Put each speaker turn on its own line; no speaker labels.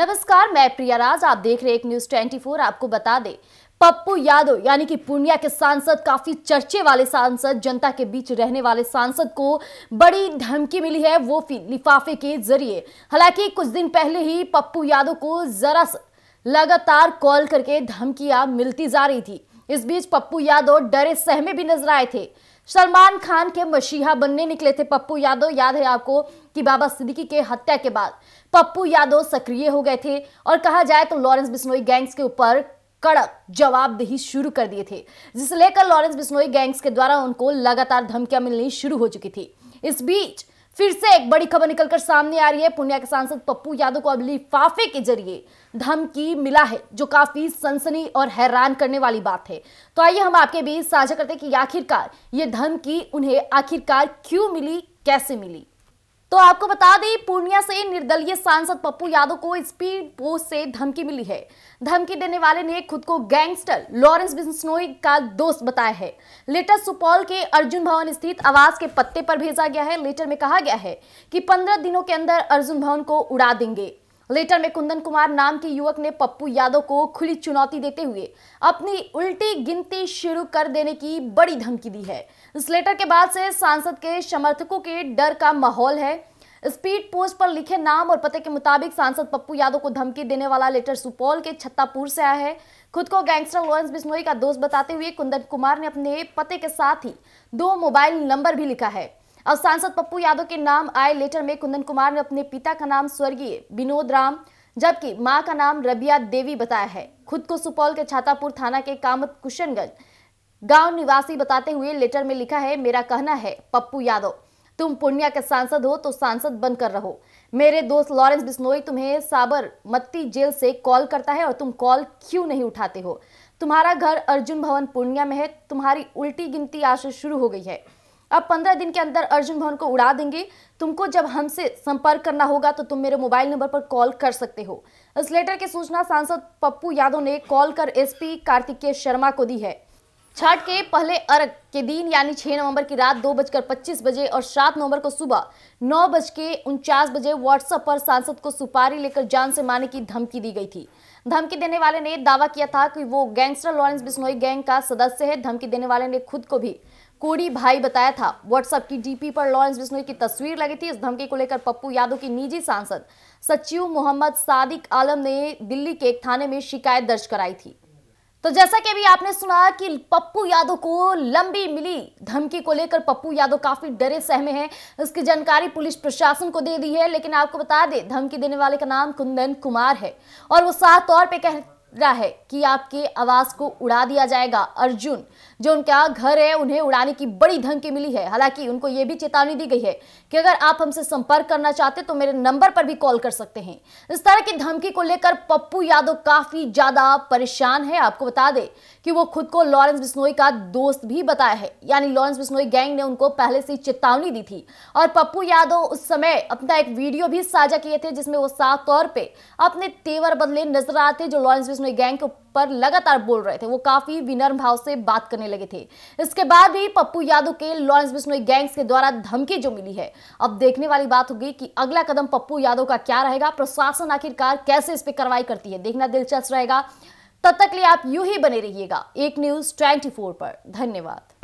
नमस्कार मैं प्रिया राज आप देख रहे एक न्यूज 24 आपको बता दे पप्पू यादव यानी कि पूर्णिया के सांसद काफी चर्चे वाले सांसद जनता के बीच रहने वाले सांसद को बड़ी धमकी मिली है वो लिफाफे के जरिए हालांकि कुछ दिन पहले ही पप्पू यादव को जरा लगातार कॉल करके धमकियां मिलती जा रही थी इस बीच पप्पू यादव डरे सहमे भी नजर आए थे सलमान खान के मसीहा बनने निकले थे पप्पू यादव याद है आपको कि बाबा सिद्दीकी के हत्या के बाद पप्पू यादव सक्रिय हो गए थे और कहा जाए तो लॉरेंस बिस्नोई गैंग्स के ऊपर कड़क जवाबदेही शुरू कर दिए थे जिसे लेकर लॉरेंस बिस्नोई गैंग्स के द्वारा उनको लगातार धमकियां मिलनी शुरू हो चुकी थी इस बीच फिर से एक बड़ी खबर निकलकर सामने आ रही है पूर्णिया के सांसद पप्पू यादव को अब लिफाफे के जरिए धमकी मिला है जो काफी सनसनी और हैरान करने वाली बात है तो आइए हम आपके बीच साझा करते हैं कि आखिरकार ये धमकी उन्हें आखिरकार क्यों मिली कैसे मिली तो आपको बता दें पूर्णिया से निर्दलीय सांसद पप्पू यादव को स्पीड पोस्ट से धमकी मिली है धमकी देने वाले ने खुद को गैंगस्टर लॉरेंस बिश्नोई का दोस्त बताया है लेटर सुपौल के अर्जुन भवन स्थित आवास के पत्ते पर भेजा गया है लेटर में कहा गया है कि पंद्रह दिनों के अंदर अर्जुन भवन को उड़ा देंगे लेटर में कुंदन कुमार नाम के युवक ने पप्पू यादव को खुली चुनौती देते हुए अपनी उल्टी गिनती शुरू कर देने की बड़ी धमकी दी है इस लेटर के बाद से सांसद के समर्थकों के डर का माहौल है स्पीड पोस्ट पर लिखे नाम और पते के मुताबिक सांसद पप्पू यादव को धमकी देने वाला लेटर सुपौल के छत्तापुर से आया है खुद को गैंगस्टर लॉरेंस बिश्नोई का दोस्त बताते हुए कुंदन कुमार ने अपने पते के साथ ही दो मोबाइल नंबर भी लिखा है अब सांसद पप्पू यादव के नाम आए लेटर में कुंदन कुमार ने अपने पिता का नाम स्वर्गीय विनोद राम जबकि मां का नाम रबिया देवी बताया है खुद को सुपौल के छातापुर थाना के कामत कुशनगंज गांव निवासी बताते हुए लेटर में लिखा है मेरा कहना है पप्पू यादव तुम पूर्णिया के सांसद हो तो सांसद बनकर रहो मेरे दोस्त लॉरेंस बिस्नोई तुम्हें साबरमती जेल से कॉल करता है और तुम कॉल क्यों नहीं उठाते हो तुम्हारा घर अर्जुन भवन पूर्णिया में है तुम्हारी उल्टी गिनती आज से शुरू हो गई है अब पंद्रह दिन के अंदर अर्जुन भवन को उड़ा देंगे तुमको जब हमसे संपर्क करना होगा तो तुम मेरे मोबाइल नंबर पर कॉल कर सकते हो इस लेटर की सूचना सांसद पप्पू यादव ने कॉल कर एसपी कार्तिकेय शर्मा को दी है छठ के पहले अर्घ के दिन यानी 6 नवंबर की रात दो बजकर पच्चीस बजे और 7 नवंबर को सुबह नौ बज के उनचास बजे व्हाट्सएप पर सांसद को सुपारी लेकर जान से मारने की धमकी दी गई थी धमकी देने वाले ने दावा किया था कि वो गैंगस्टर लॉरेंस बिस्नोई गैंग का सदस्य है धमकी देने वाले ने खुद को भी कोड़ी भाई बताया था व्हाट्सएप की डीपी पर लॉरेंस बिश्नोई की तस्वीर लगी थी इस धमकी को लेकर पप्पू यादव की निजी सांसद सचिव मोहम्मद सादिक आलम ने दिल्ली के एक थाने में शिकायत दर्ज कराई थी तो जैसा कि अभी आपने सुना कि पप्पू यादव को लंबी मिली धमकी को लेकर पप्पू यादव काफी डरे सहमे हैं इसकी जानकारी पुलिस प्रशासन को दे दी है लेकिन आपको बता दें धमकी देने वाले का नाम कुंदन कुमार है और वो साफ तौर पे कह रहा है कि आपकी आवाज को उड़ा दिया जाएगा अर्जुन जो उनका घर है उन्हें उड़ाने की बड़ी धमकी मिली है हालांकि उनको यह भी चेतावनी दी गई है कि अगर आप हमसे संपर्क करना चाहते तो मेरे नंबर पर भी कॉल कर सकते हैं इस तरह की धमकी को लेकर पप्पू यादव काफी ज्यादा परेशान है आपको बता दे कि वो खुद को लॉरेंस बिस्नोई का दोस्त भी बताया है यानी लॉरेंस बिस्नोई गैंग ने उनको पहले से चेतावनी दी थी और पप्पू यादव उस समय अपना एक वीडियो भी साझा किए थे जिसमें वो साफ तौर पर अपने तेवर बदले नजर आते जो लॉरेंस उसमें गैंग के पर लगातार बोल रहे थे वो काफी विनर्म भाव से बात करने लगे थे इसके बाद भी पप्पू यादव के लॉरेंस बिश्नोई गैंग्स के द्वारा धमकी जो मिली है अब देखने वाली बात होगी कि अगला कदम पप्पू यादव का क्या रहेगा प्रशासन आखिरकार कैसे इस पर कार्रवाई करती है देखना दिलचस्प रहेगा तब तक लिए आप यू ही बने रहिएगा एक न्यूज ट्वेंटी पर धन्यवाद